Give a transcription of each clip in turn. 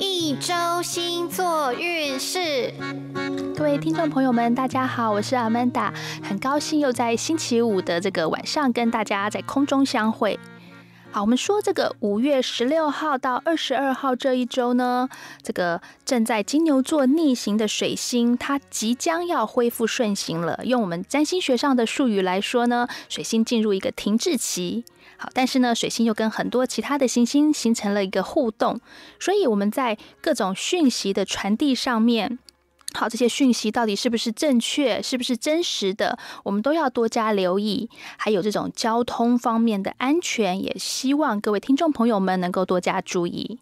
一周星座运势，各位听众朋友们，大家好，我是 Amanda，很高兴又在星期五的这个晚上跟大家在空中相会。好，我们说这个五月十六号到二十二号这一周呢，这个正在金牛座逆行的水星，它即将要恢复顺行了。用我们占星学上的术语来说呢，水星进入一个停滞期。但是呢，水星又跟很多其他的行星形成了一个互动，所以我们在各种讯息的传递上面，好，这些讯息到底是不是正确，是不是真实的，我们都要多加留意。还有这种交通方面的安全，也希望各位听众朋友们能够多加注意。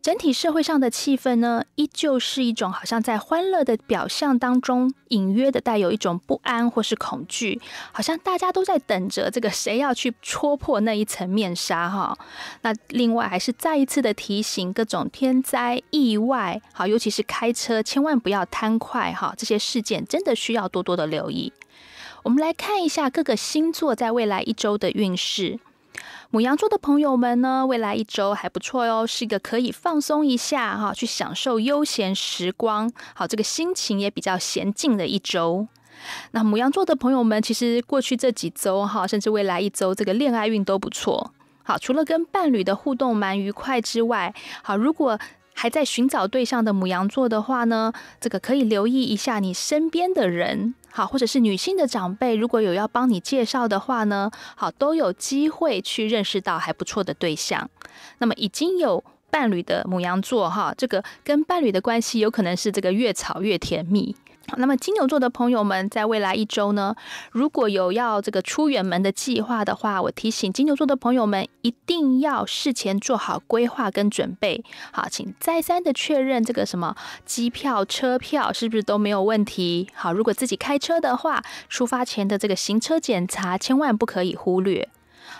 整体社会上的气氛呢，依旧是一种好像在欢乐的表象当中，隐约的带有一种不安或是恐惧，好像大家都在等着这个谁要去戳破那一层面纱哈。那另外还是再一次的提醒，各种天灾意外，好，尤其是开车千万不要贪快哈，这些事件真的需要多多的留意。我们来看一下各个星座在未来一周的运势。母羊座的朋友们呢，未来一周还不错哟，是一个可以放松一下哈，去享受悠闲时光。好，这个心情也比较闲静的一周。那母羊座的朋友们，其实过去这几周哈，甚至未来一周，这个恋爱运都不错。好，除了跟伴侣的互动蛮愉快之外，好，如果还在寻找对象的母羊座的话呢，这个可以留意一下你身边的人，好，或者是女性的长辈，如果有要帮你介绍的话呢，好，都有机会去认识到还不错的对象。那么已经有伴侣的母羊座，哈，这个跟伴侣的关系有可能是这个越吵越甜蜜。那么金牛座的朋友们，在未来一周呢，如果有要这个出远门的计划的话，我提醒金牛座的朋友们，一定要事前做好规划跟准备。好，请再三的确认这个什么机票、车票是不是都没有问题。好，如果自己开车的话，出发前的这个行车检查，千万不可以忽略。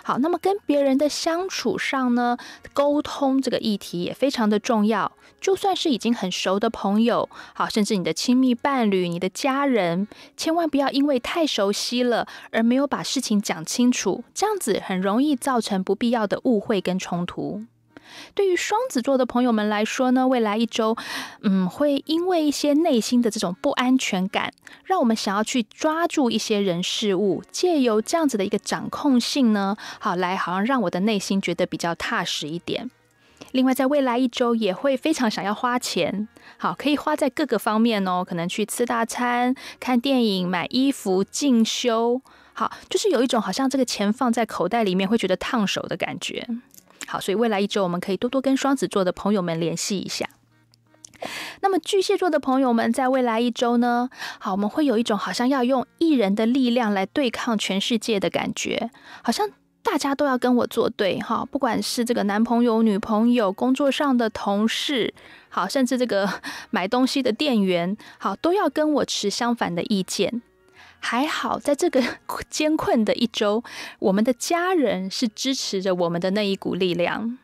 好，那么跟别人的相处上呢，沟通这个议题也非常的重要。就算是已经很熟的朋友，好，甚至你的亲密伴侣、你的家人，千万不要因为太熟悉了而没有把事情讲清楚，这样子很容易造成不必要的误会跟冲突。对于双子座的朋友们来说呢，未来一周，嗯，会因为一些内心的这种不安全感，让我们想要去抓住一些人事物，借由这样子的一个掌控性呢，好来好像让我的内心觉得比较踏实一点。另外，在未来一周也会非常想要花钱，好，可以花在各个方面哦，可能去吃大餐、看电影、买衣服、进修，好，就是有一种好像这个钱放在口袋里面会觉得烫手的感觉。好，所以未来一周我们可以多多跟双子座的朋友们联系一下。那么巨蟹座的朋友们，在未来一周呢？好，我们会有一种好像要用一人的力量来对抗全世界的感觉，好像大家都要跟我作对哈，不管是这个男朋友、女朋友、工作上的同事，好，甚至这个 买东西的店员，好，都要跟我持相反的意见。还好，在这个 艰困的一周，我们的家人是支持着我们的那一股力量。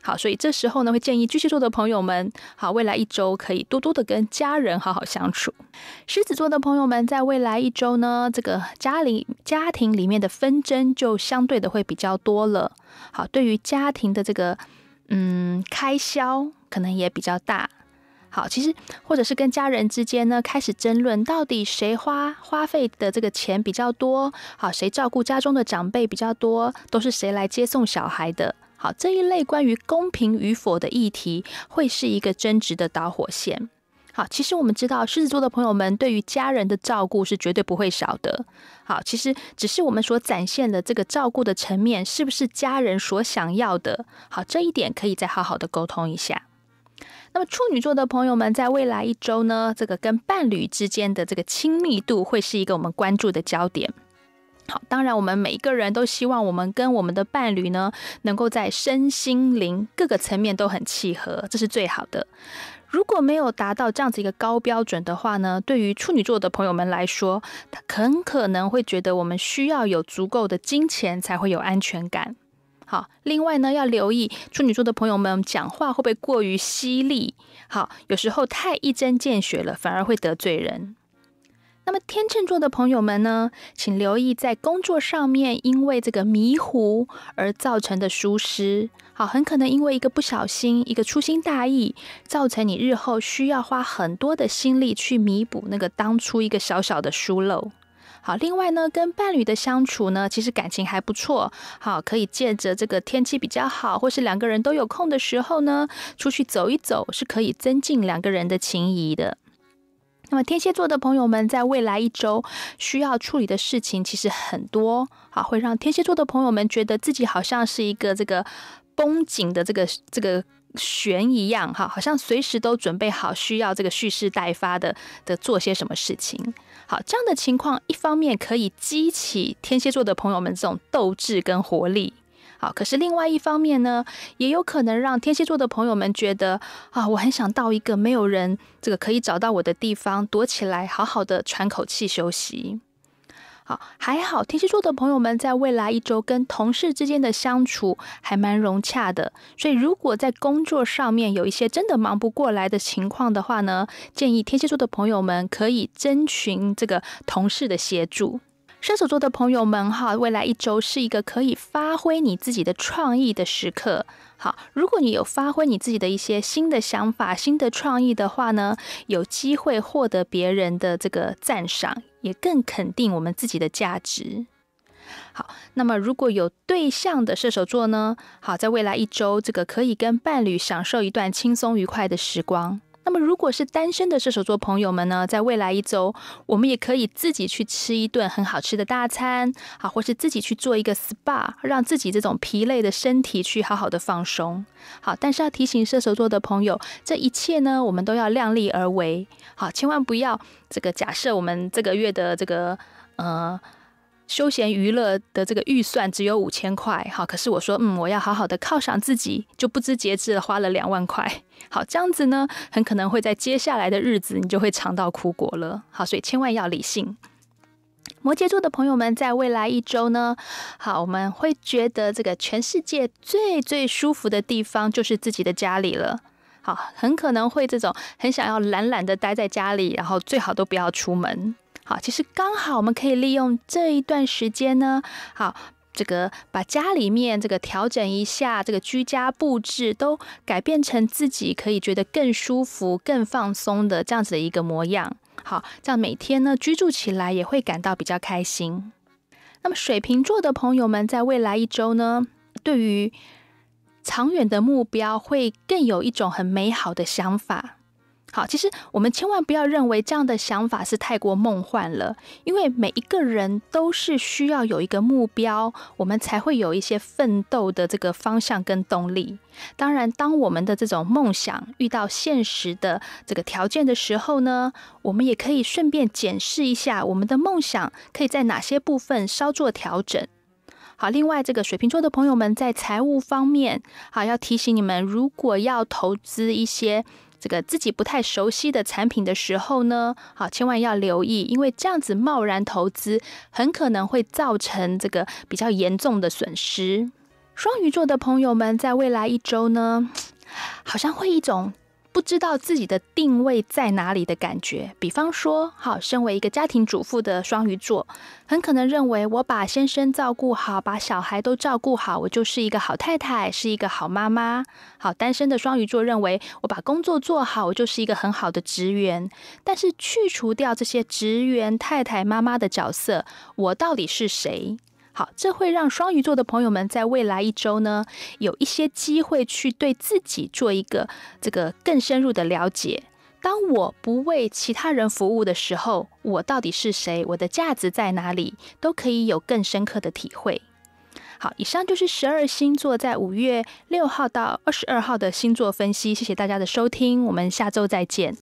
好，所以这时候呢，会建议巨蟹座的朋友们，好，未来一周可以多多的跟家人好好相处。狮子座的朋友们，在未来一周呢，这个家里家庭里面的纷争就相对的会比较多了。好，对于家庭的这个嗯开销，可能也比较大。好，其实或者是跟家人之间呢，开始争论到底谁花花费的这个钱比较多，好，谁照顾家中的长辈比较多，都是谁来接送小孩的，好，这一类关于公平与否的议题，会是一个争执的导火线。好，其实我们知道狮子座的朋友们对于家人的照顾是绝对不会少的，好，其实只是我们所展现的这个照顾的层面是不是家人所想要的，好，这一点可以再好好的沟通一下。那么处女座的朋友们，在未来一周呢，这个跟伴侣之间的这个亲密度会是一个我们关注的焦点。好，当然我们每一个人都希望我们跟我们的伴侣呢，能够在身心灵各个层面都很契合，这是最好的。如果没有达到这样子一个高标准的话呢，对于处女座的朋友们来说，他很可能会觉得我们需要有足够的金钱才会有安全感。好，另外呢，要留意处女座的朋友们讲话会不会过于犀利？好，有时候太一针见血了，反而会得罪人。那么天秤座的朋友们呢，请留意在工作上面，因为这个迷糊而造成的疏失。好，很可能因为一个不小心、一个粗心大意，造成你日后需要花很多的心力去弥补那个当初一个小小的疏漏。好，另外呢，跟伴侣的相处呢，其实感情还不错。好，可以借着这个天气比较好，或是两个人都有空的时候呢，出去走一走，是可以增进两个人的情谊的。那么天蝎座的朋友们，在未来一周需要处理的事情其实很多，好，会让天蝎座的朋友们觉得自己好像是一个这个绷紧的这个这个。悬一样哈，好像随时都准备好需要这个蓄势待发的的做些什么事情。好，这样的情况一方面可以激起天蝎座的朋友们这种斗志跟活力。好，可是另外一方面呢，也有可能让天蝎座的朋友们觉得啊，我很想到一个没有人这个可以找到我的地方躲起来，好好的喘口气休息。好，还好，天蝎座的朋友们在未来一周跟同事之间的相处还蛮融洽的，所以如果在工作上面有一些真的忙不过来的情况的话呢，建议天蝎座的朋友们可以征询这个同事的协助。射手座的朋友们哈，未来一周是一个可以发挥你自己的创意的时刻。好，如果你有发挥你自己的一些新的想法、新的创意的话呢，有机会获得别人的这个赞赏，也更肯定我们自己的价值。好，那么如果有对象的射手座呢，好，在未来一周这个可以跟伴侣享受一段轻松愉快的时光。那么，如果是单身的射手座朋友们呢，在未来一周，我们也可以自己去吃一顿很好吃的大餐，好，或是自己去做一个 SPA，让自己这种疲累的身体去好好的放松。好，但是要提醒射手座的朋友，这一切呢，我们都要量力而为，好，千万不要这个假设我们这个月的这个呃。休闲娱乐的这个预算只有五千块，好，可是我说，嗯，我要好好的犒赏自己，就不知节制的花了两万块，好，这样子呢，很可能会在接下来的日子，你就会尝到苦果了，好，所以千万要理性。摩羯座的朋友们，在未来一周呢，好，我们会觉得这个全世界最最舒服的地方就是自己的家里了，好，很可能会这种很想要懒懒的待在家里，然后最好都不要出门。好，其实刚好我们可以利用这一段时间呢，好，这个把家里面这个调整一下，这个居家布置都改变成自己可以觉得更舒服、更放松的这样子的一个模样。好，这样每天呢居住起来也会感到比较开心。那么水瓶座的朋友们，在未来一周呢，对于长远的目标会更有一种很美好的想法。好，其实我们千万不要认为这样的想法是太过梦幻了，因为每一个人都是需要有一个目标，我们才会有一些奋斗的这个方向跟动力。当然，当我们的这种梦想遇到现实的这个条件的时候呢，我们也可以顺便检视一下我们的梦想可以在哪些部分稍作调整。好，另外这个水瓶座的朋友们在财务方面，好要提醒你们，如果要投资一些。这个自己不太熟悉的产品的时候呢，好，千万要留意，因为这样子贸然投资很可能会造成这个比较严重的损失。双鱼座的朋友们，在未来一周呢，好像会一种。不知道自己的定位在哪里的感觉，比方说，好，身为一个家庭主妇的双鱼座，很可能认为我把先生照顾好，把小孩都照顾好，我就是一个好太太，是一个好妈妈。好，单身的双鱼座认为我把工作做好，我就是一个很好的职员。但是去除掉这些职员、太太、妈妈的角色，我到底是谁？好，这会让双鱼座的朋友们在未来一周呢，有一些机会去对自己做一个这个更深入的了解。当我不为其他人服务的时候，我到底是谁？我的价值在哪里？都可以有更深刻的体会。好，以上就是十二星座在五月六号到二十二号的星座分析。谢谢大家的收听，我们下周再见。